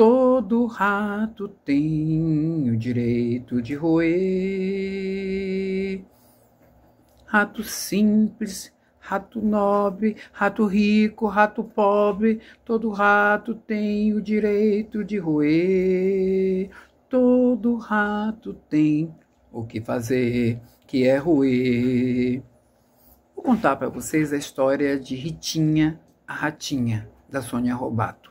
Todo rato tem o direito de roer. Rato simples, rato nobre, rato rico, rato pobre, todo rato tem o direito de roer. Todo rato tem o que fazer, que é roer. Vou contar para vocês a história de Ritinha, a ratinha, da Sônia Robato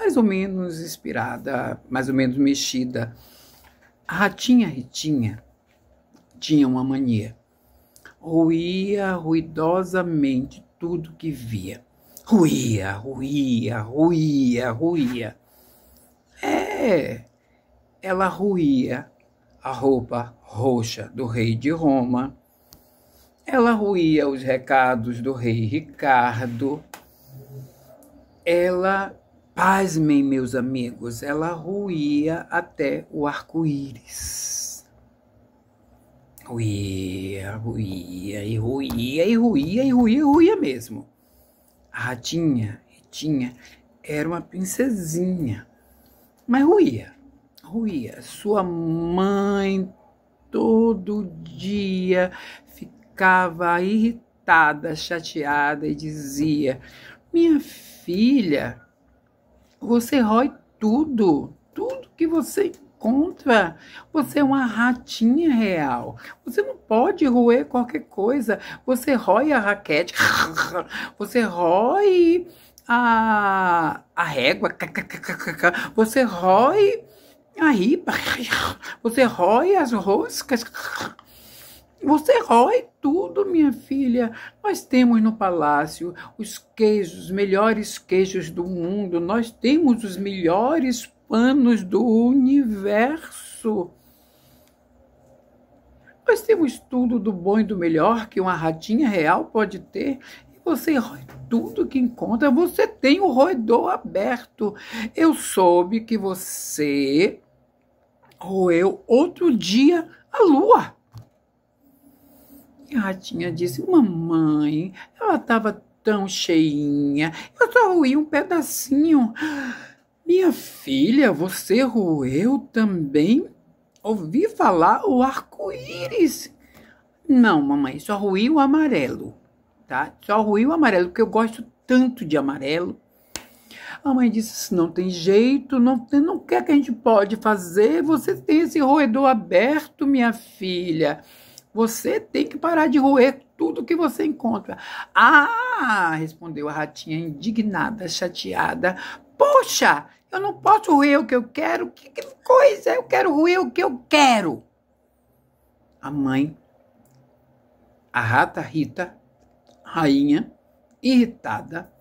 mais ou menos inspirada, mais ou menos mexida. A ratinha Ritinha tinha uma mania. Ruía ruidosamente tudo que via. Ruía, ruía, ruía, ruía. É, ela ruía a roupa roxa do rei de Roma. Ela ruía os recados do rei Ricardo. Ela pasmem, meus amigos, ela ruía até o arco-íris. Ruía, ruía e ruía e ruía e ruía e ruía mesmo. A ratinha, Ritinha, era uma princesinha, mas ruía, ruía. Sua mãe todo dia ficava irritada, chateada e dizia: Minha filha, você rói tudo, tudo que você encontra. Você é uma ratinha real. Você não pode roer qualquer coisa. Você rói a raquete, você rói a, a régua, você rói a ripa, você rói as roscas. Você rói tudo, minha filha. Nós temos no palácio os queijos, os melhores queijos do mundo. Nós temos os melhores panos do universo. Nós temos tudo do bom e do melhor que uma ratinha real pode ter. E você rói tudo que encontra. Você tem o roedor aberto. Eu soube que você roeu outro dia a lua a ratinha disse: Mamãe, ela estava tão cheinha, eu só ruí um pedacinho. Minha filha, você roeu também? Ouvi falar o arco-íris. Não, mamãe, só ruí o amarelo, tá? Só ruí o amarelo, porque eu gosto tanto de amarelo. A mãe disse: não tem jeito, não, tem, não quer que a gente pode fazer. Você tem esse roedor aberto, minha filha. Você tem que parar de roer tudo que você encontra. Ah, respondeu a ratinha indignada, chateada. Poxa, eu não posso roer o que eu quero. Que, que coisa, eu quero roer o que eu quero. A mãe, a rata Rita, rainha, irritada,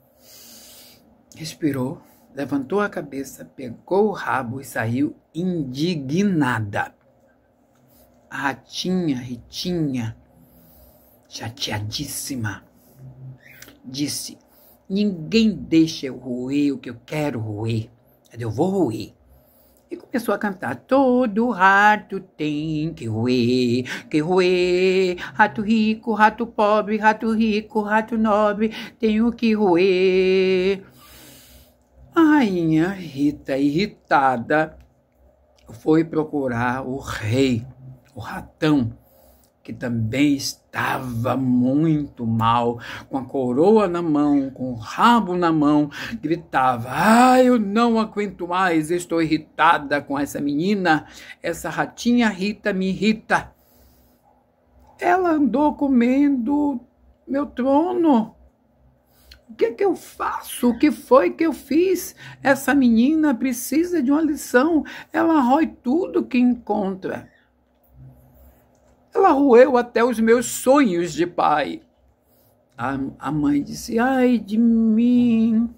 respirou, levantou a cabeça, pegou o rabo e saiu indignada a ratinha, Ritinha, chateadíssima, disse: Ninguém deixa eu roer o que eu quero roer. Eu vou roer. E começou a cantar: Todo rato tem que roer, que roer. Rato rico, rato pobre, rato rico, rato nobre, tenho que roer. A rainha Rita, irritada, foi procurar o rei o ratão, que também estava muito mal, com a coroa na mão, com o rabo na mão, gritava: Ah, eu não aguento mais, estou irritada com essa menina, essa ratinha Rita me irrita. Ela andou comendo meu trono. O que é que eu faço? O que foi que eu fiz? Essa menina precisa de uma lição. Ela rói tudo que encontra. Ela roeu até os meus sonhos de pai. A, a mãe disse: Ai de mim,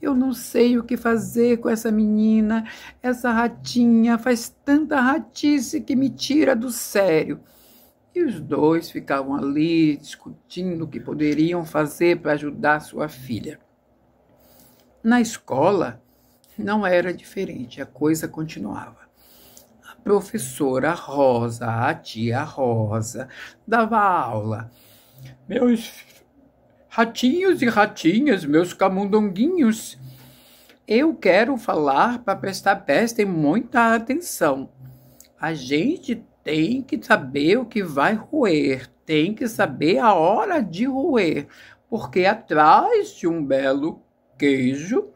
eu não sei o que fazer com essa menina. Essa ratinha faz tanta ratice que me tira do sério. E os dois ficavam ali discutindo o que poderiam fazer para ajudar sua filha. Na escola, não era diferente, a coisa continuava professora Rosa, a tia Rosa, dava aula. Meus ratinhos e ratinhas, meus camundonguinhos, eu quero falar para prestar prestem muita atenção. A gente tem que saber o que vai roer, tem que saber a hora de roer, porque atrás de um belo queijo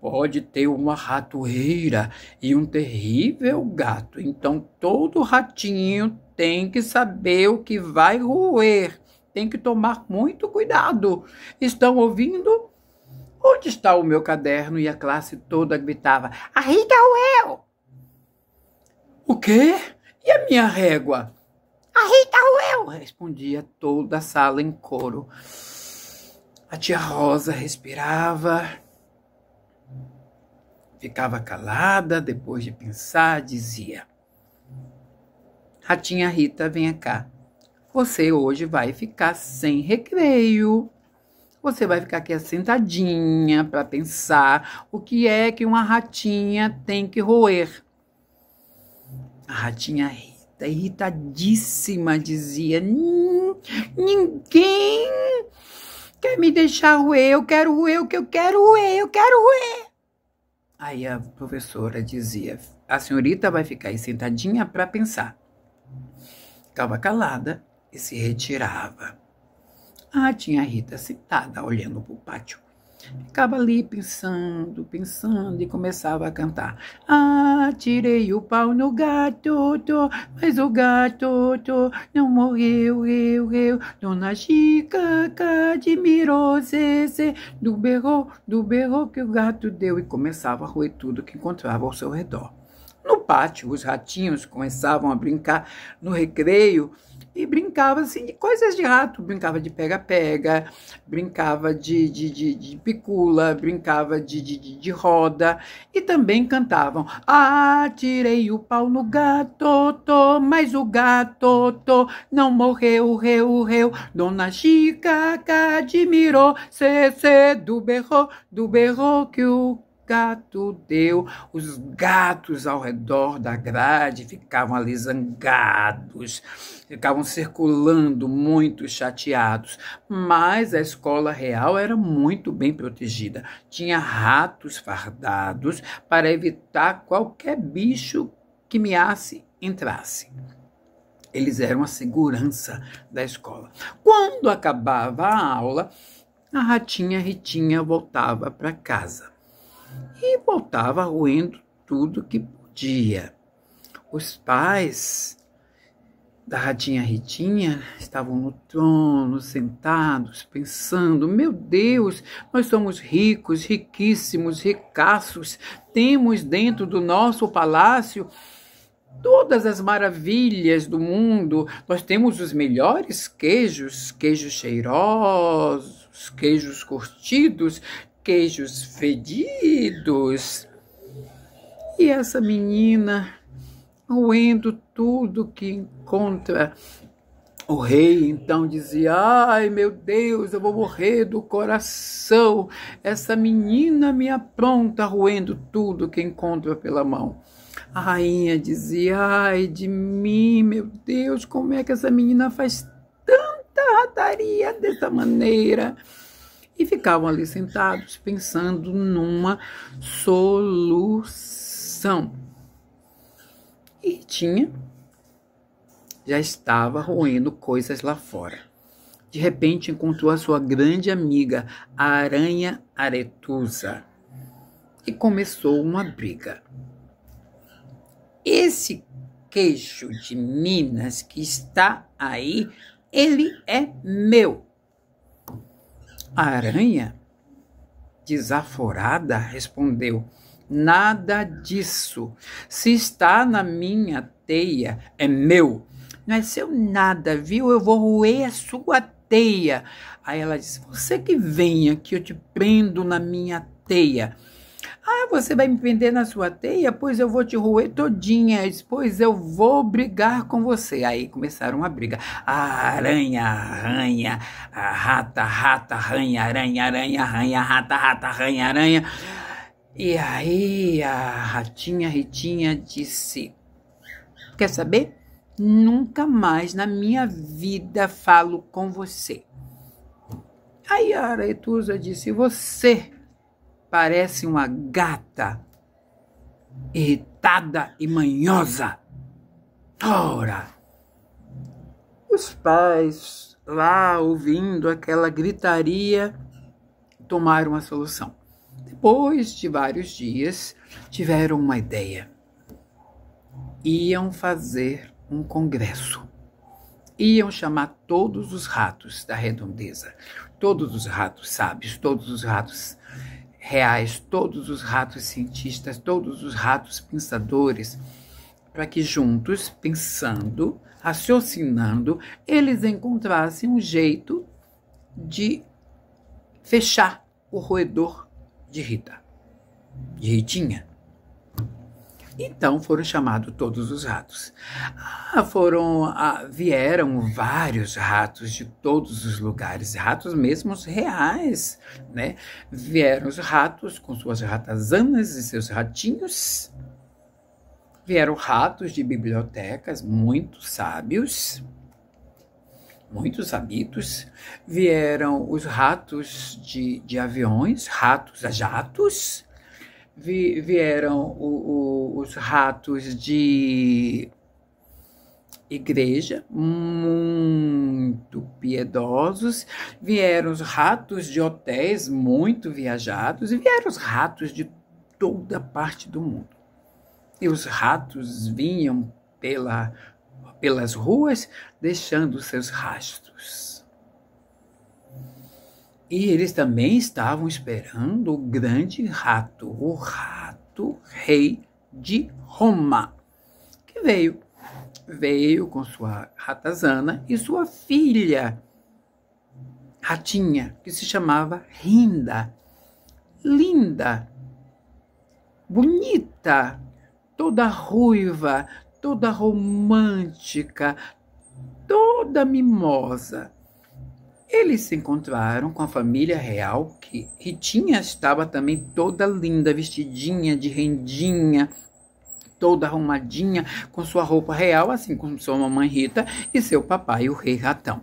pode ter uma ratoeira e um terrível gato. Então, todo ratinho tem que saber o que vai roer. Tem que tomar muito cuidado. Estão ouvindo? Onde está o meu caderno? E a classe toda gritava: "A Rita roeu! O quê? E a minha régua? "A Rita roeu! Respondia toda a sala em coro. A tia Rosa respirava Ficava calada, depois de pensar, dizia: Ratinha Rita, venha cá. Você hoje vai ficar sem recreio. Você vai ficar aqui sentadinha para pensar o que é que uma ratinha tem que roer. A ratinha Rita, irritadíssima, dizia: hum, Ninguém quer me deixar roer, eu quero roer o que eu quero roer, eu quero roer. Aí a professora dizia: A senhorita vai ficar aí sentadinha para pensar. Ficava calada e se retirava. Ah, tinha a Rita sentada olhando para o pátio. Ficava ali pensando, pensando e começava a cantar. Ah, tirei o pau no gato, tô, mas o gato tô, não morreu, eu, eu. Dona Chica admirou, zezé, do berro, do berro que o gato deu e começava a roer tudo que encontrava ao seu redor. No pátio, os ratinhos começavam a brincar no recreio e brincava assim de coisas de rato, brincava de pega-pega, brincava de, de, de, de, picula, brincava de, de, de, roda e também cantavam Ah, tirei o pau no gato, tô, mas o gato, tô, não morreu, reu, reu, Dona Chica admirou, cê, cê, do berro, do berro que o gato deu. Os gatos ao redor da grade ficavam ali zangados, ficavam circulando muito chateados. Mas a escola real era muito bem protegida. Tinha ratos fardados para evitar qualquer bicho que miasse entrasse. Eles eram a segurança da escola. Quando acabava a aula, a ratinha Ritinha voltava para casa e voltava ruindo tudo que podia. Os pais da ratinha Ritinha estavam no trono, sentados, pensando: meu Deus, nós somos ricos, riquíssimos, ricaços, temos dentro do nosso palácio todas as maravilhas do mundo. Nós temos os melhores queijos, queijos cheirosos, queijos curtidos, queijos fedidos. E essa menina, roendo tudo que encontra, o rei então dizia: Ai meu Deus, eu vou morrer do coração. Essa menina me apronta, roendo tudo que encontra pela mão. A rainha dizia: Ai de mim, meu Deus, como é que essa menina faz tanta rataria dessa maneira? e ficavam ali sentados pensando numa solução. E tinha já estava roendo coisas lá fora. De repente encontrou a sua grande amiga, a aranha aretusa, e começou uma briga. Esse queixo de Minas que está aí, ele é meu. A aranha, desaforada, respondeu: Nada disso. Se está na minha teia, é meu. Não é seu nada, viu? Eu vou roer a sua teia. Aí ela disse: Você que venha, que eu te prendo na minha teia. Ah, você vai me vender na sua teia? Pois eu vou te roer todinhas. Pois eu vou brigar com você. Aí começaram a briga. A aranha, aranha, a rata, rata, aranha, aranha, aranha, aranha, rata, rata, aranha, aranha. E aí a ratinha, Ritinha disse: Quer saber? Nunca mais na minha vida falo com você. Aí a Aretusa disse: Você parece uma gata irritada e manhosa. Ora! Os pais, lá ouvindo aquela gritaria, tomaram a solução. Depois de vários dias, tiveram uma ideia. Iam fazer um congresso. Iam chamar todos os ratos da redondeza, todos os ratos sábios, todos os ratos reais, todos os ratos cientistas, todos os ratos pensadores, para que juntos, pensando, raciocinando, eles encontrassem um jeito de fechar o roedor de Rita, de Ritinha. Então foram chamados todos os ratos. Ah, foram, ah, vieram vários ratos de todos os lugares, ratos mesmo reais, né? Vieram os ratos com suas ratazanas e seus ratinhos. Vieram ratos de bibliotecas, muito sábios, muitos sabidos. Vieram os ratos de, de aviões, ratos a jatos vi, vieram o, o, os ratos de igreja, muito piedosos, vieram os ratos de hotéis muito viajados e vieram os ratos de toda parte do mundo. E os ratos vinham pela, pelas ruas deixando seus rastros. E eles também estavam esperando o grande rato, o rato rei de Roma, que veio. Veio com sua ratazana e sua filha, ratinha, que se chamava Rinda. Linda, bonita, toda ruiva, toda romântica, toda mimosa. Eles se encontraram com a família real, que Ritinha estava também toda linda, vestidinha de rendinha, toda arrumadinha, com sua roupa real, assim como sua mamãe Rita e seu papai, o rei ratão.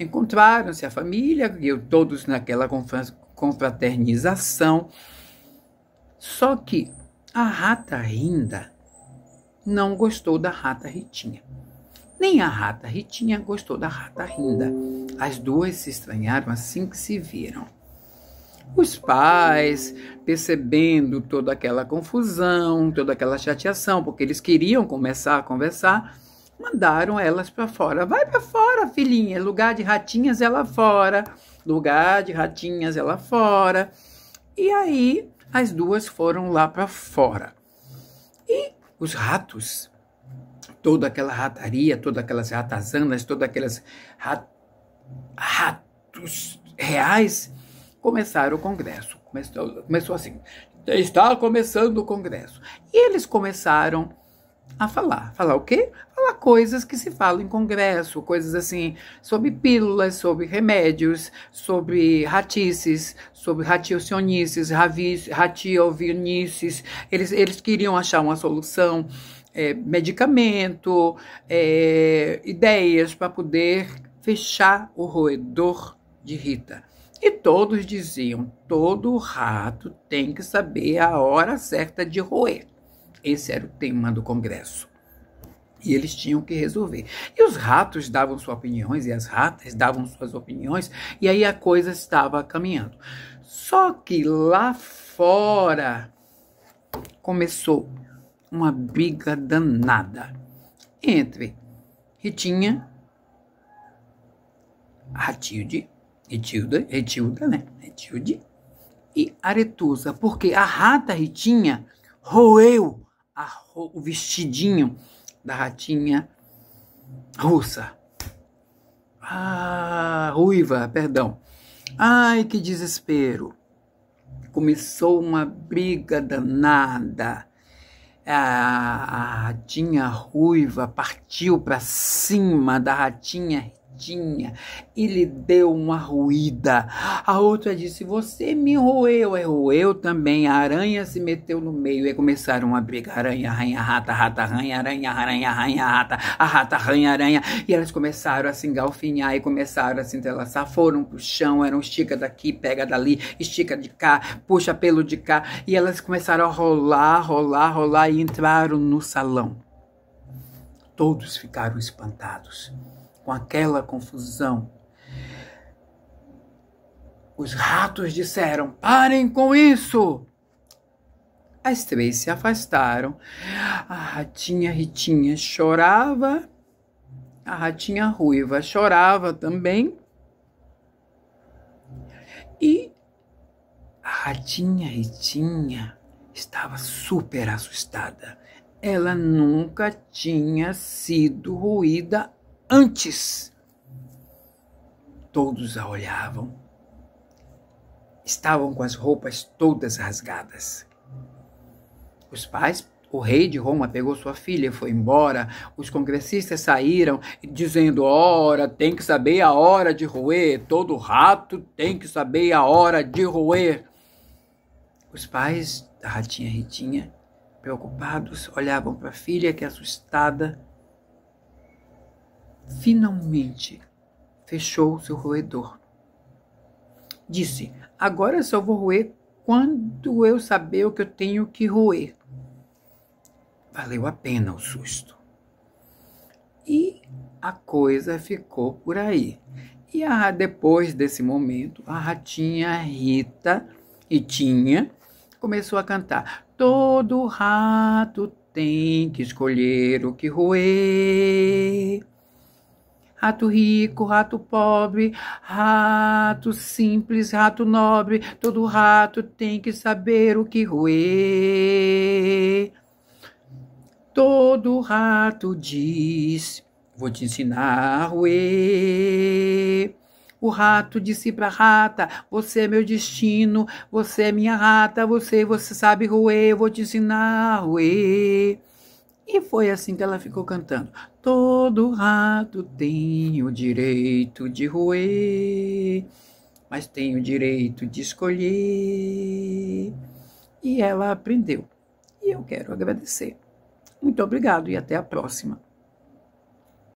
Encontraram-se a família, e todos naquela confraternização. Só que a rata Rinda não gostou da rata Ritinha. Nem a rata Ritinha gostou da rata Rinda. As duas se estranharam assim que se viram. Os pais, percebendo toda aquela confusão, toda aquela chateação, porque eles queriam começar a conversar, mandaram elas para fora. Vai para fora, filhinha, lugar de ratinhas é lá fora, lugar de ratinhas é lá fora. E aí as duas foram lá para fora. E os ratos toda aquela rataria, todas aquelas ratazanas, todos aqueles rat, ratos reais começaram o Congresso. Começou, começou assim: está começando o Congresso. E eles começaram a falar. Falar o quê? Falar coisas que se falam em congresso, coisas assim, sobre pílulas, sobre remédios, sobre ratices, sobre ratiocionices, ratiovirnices. Eles, eles queriam achar uma solução é, medicamento, é, ideias para poder fechar o roedor de Rita. E todos diziam: todo rato tem que saber a hora certa de roer. Esse era o tema do congresso. E eles tinham que resolver. E os ratos davam suas opiniões, e as ratas davam suas opiniões, e aí a coisa estava caminhando. Só que lá fora começou uma briga danada entre Ritinha, Ratilde, Retilda, Retilda, né? Retilde e Aretusa, porque a rata Ritinha roeu a, o vestidinho da ratinha russa. Ah, ruiva, perdão. Ai, que desespero. Começou uma briga danada a, a ratinha ruiva partiu para cima da ratinha e lhe deu uma ruída. A outra disse: Você me roeu, é roeu também. A aranha se meteu no meio e começaram a brigar: aranha, aranha, rata, rata, aranha, aranha, aranha, aranha, rata, a rata, aranha, aranha. E elas começaram a se engalfinhar e começaram a se entrelaçar. Foram pro chão, eram estica daqui, pega dali, estica de cá, puxa pelo de cá. E elas começaram a rolar, rolar, rolar e entraram no salão. Todos ficaram espantados com aquela confusão. Os ratos disseram: Parem com isso! As três se afastaram. A ratinha Ritinha chorava. A ratinha ruiva chorava também. E a ratinha Ritinha estava super assustada. Ela nunca tinha sido ruída antes. Todos a olhavam. Estavam com as roupas todas rasgadas. Os pais, o rei de Roma pegou sua filha e foi embora. Os congressistas saíram dizendo: Ora, tem que saber a hora de roer. Todo rato tem que saber a hora de roer. Os pais da ratinha Ritinha, preocupados, olhavam para a filha que, assustada, Finalmente, fechou seu roedor. Disse: Agora só vou roer quando eu saber o que eu tenho que roer. Valeu a pena o susto. E a coisa ficou por aí. E a, ah, depois desse momento, a ratinha Rita, Ritinha, começou a cantar: Todo rato tem que escolher o que roer rato rico, rato pobre, rato simples, rato nobre, todo rato tem que saber o que roer. Todo rato diz, vou te ensinar a roer. O rato disse pra rata, você é meu destino, você é minha rata, você, você sabe roer, eu vou te ensinar a roer. E foi assim que ela ficou cantando. Todo rato tem o direito de roer, mas tem o direito de escolher. E ela aprendeu. E eu quero agradecer. Muito obrigado e até a próxima.